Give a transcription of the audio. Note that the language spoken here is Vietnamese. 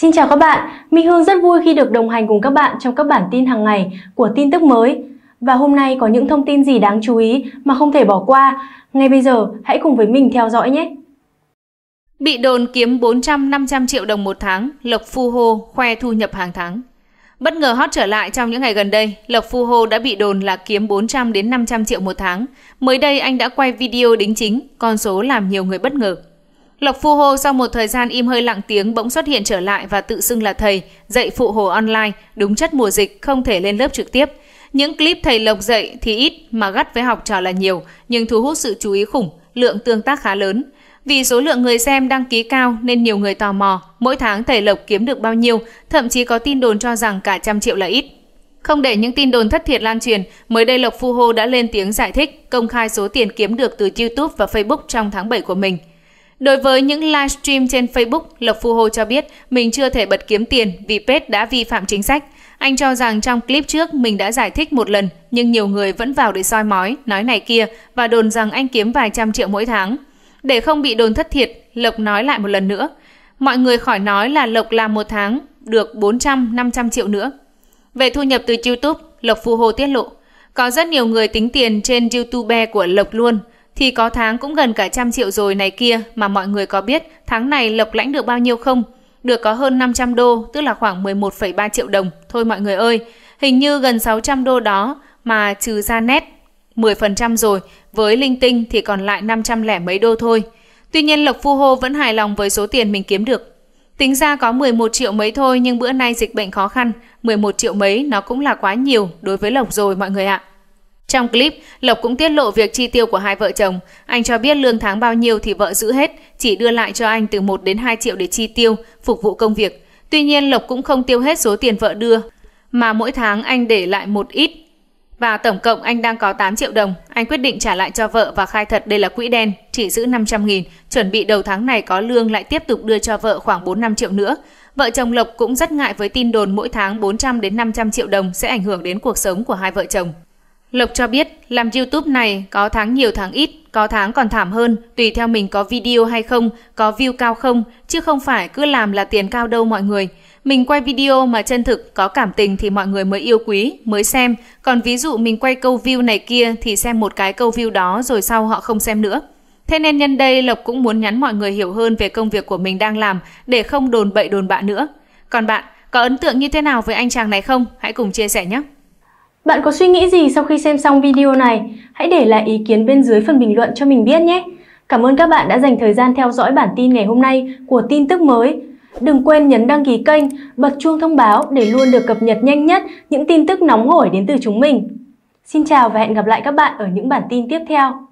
Xin chào các bạn, Minh Hương rất vui khi được đồng hành cùng các bạn trong các bản tin hàng ngày của tin tức mới. Và hôm nay có những thông tin gì đáng chú ý mà không thể bỏ qua. Ngay bây giờ, hãy cùng với mình theo dõi nhé! Bị đồn kiếm 400-500 triệu đồng một tháng, Lộc Phu Hô khoe thu nhập hàng tháng. Bất ngờ hot trở lại trong những ngày gần đây, Lộc Phu Hô đã bị đồn là kiếm 400 đến 500 triệu một tháng. Mới đây anh đã quay video đính chính, con số làm nhiều người bất ngờ. Lộc Phu Hô sau một thời gian im hơi lặng tiếng bỗng xuất hiện trở lại và tự xưng là thầy, dạy phụ hồ online, đúng chất mùa dịch, không thể lên lớp trực tiếp. Những clip thầy Lộc dạy thì ít mà gắt với học trò là nhiều, nhưng thu hút sự chú ý khủng, lượng tương tác khá lớn. Vì số lượng người xem đăng ký cao nên nhiều người tò mò, mỗi tháng thầy Lộc kiếm được bao nhiêu, thậm chí có tin đồn cho rằng cả trăm triệu là ít. Không để những tin đồn thất thiệt lan truyền, mới đây Lộc Phu Hô đã lên tiếng giải thích, công khai số tiền kiếm được từ YouTube và Facebook trong tháng 7 của mình – Đối với những livestream trên Facebook, Lộc Phu Hô cho biết mình chưa thể bật kiếm tiền vì page đã vi phạm chính sách. Anh cho rằng trong clip trước mình đã giải thích một lần, nhưng nhiều người vẫn vào để soi mói, nói này kia và đồn rằng anh kiếm vài trăm triệu mỗi tháng. Để không bị đồn thất thiệt, Lộc nói lại một lần nữa. Mọi người khỏi nói là Lộc làm một tháng, được 400-500 triệu nữa. Về thu nhập từ YouTube, Lộc Phu Hô tiết lộ, có rất nhiều người tính tiền trên YouTube của Lộc luôn thì có tháng cũng gần cả trăm triệu rồi này kia mà mọi người có biết tháng này Lộc lãnh được bao nhiêu không? Được có hơn 500 đô, tức là khoảng 11,3 triệu đồng. Thôi mọi người ơi, hình như gần 600 đô đó mà trừ ra nét 10% rồi, với linh tinh thì còn lại 500 lẻ mấy đô thôi. Tuy nhiên Lộc Phu Hô vẫn hài lòng với số tiền mình kiếm được. Tính ra có 11 triệu mấy thôi nhưng bữa nay dịch bệnh khó khăn, 11 triệu mấy nó cũng là quá nhiều đối với Lộc rồi mọi người ạ. Trong clip, Lộc cũng tiết lộ việc chi tiêu của hai vợ chồng. Anh cho biết lương tháng bao nhiêu thì vợ giữ hết, chỉ đưa lại cho anh từ 1 đến 2 triệu để chi tiêu, phục vụ công việc. Tuy nhiên, Lộc cũng không tiêu hết số tiền vợ đưa, mà mỗi tháng anh để lại một ít. Và tổng cộng anh đang có 8 triệu đồng, anh quyết định trả lại cho vợ và khai thật đây là quỹ đen, chỉ giữ 500 nghìn, chuẩn bị đầu tháng này có lương lại tiếp tục đưa cho vợ khoảng 4-5 triệu nữa. Vợ chồng Lộc cũng rất ngại với tin đồn mỗi tháng 400 đến 500 triệu đồng sẽ ảnh hưởng đến cuộc sống của hai vợ chồng. Lộc cho biết, làm YouTube này có tháng nhiều tháng ít, có tháng còn thảm hơn, tùy theo mình có video hay không, có view cao không, chứ không phải cứ làm là tiền cao đâu mọi người. Mình quay video mà chân thực, có cảm tình thì mọi người mới yêu quý, mới xem. Còn ví dụ mình quay câu view này kia thì xem một cái câu view đó rồi sau họ không xem nữa. Thế nên nhân đây Lộc cũng muốn nhắn mọi người hiểu hơn về công việc của mình đang làm để không đồn bậy đồn bạ nữa. Còn bạn, có ấn tượng như thế nào với anh chàng này không? Hãy cùng chia sẻ nhé! Bạn có suy nghĩ gì sau khi xem xong video này? Hãy để lại ý kiến bên dưới phần bình luận cho mình biết nhé! Cảm ơn các bạn đã dành thời gian theo dõi bản tin ngày hôm nay của tin tức mới. Đừng quên nhấn đăng ký kênh, bật chuông thông báo để luôn được cập nhật nhanh nhất những tin tức nóng hổi đến từ chúng mình. Xin chào và hẹn gặp lại các bạn ở những bản tin tiếp theo.